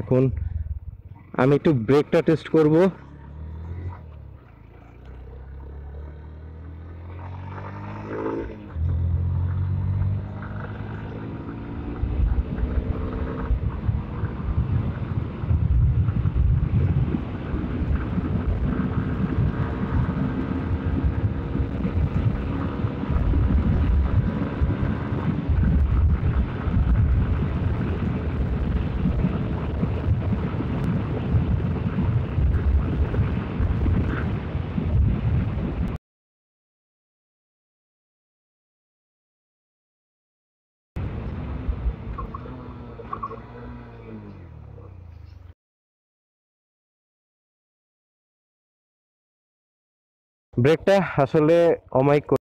এখন আমি একটু ব্রেকটা টেস্ট করবো ব্রেকটা আসলে অমায়িক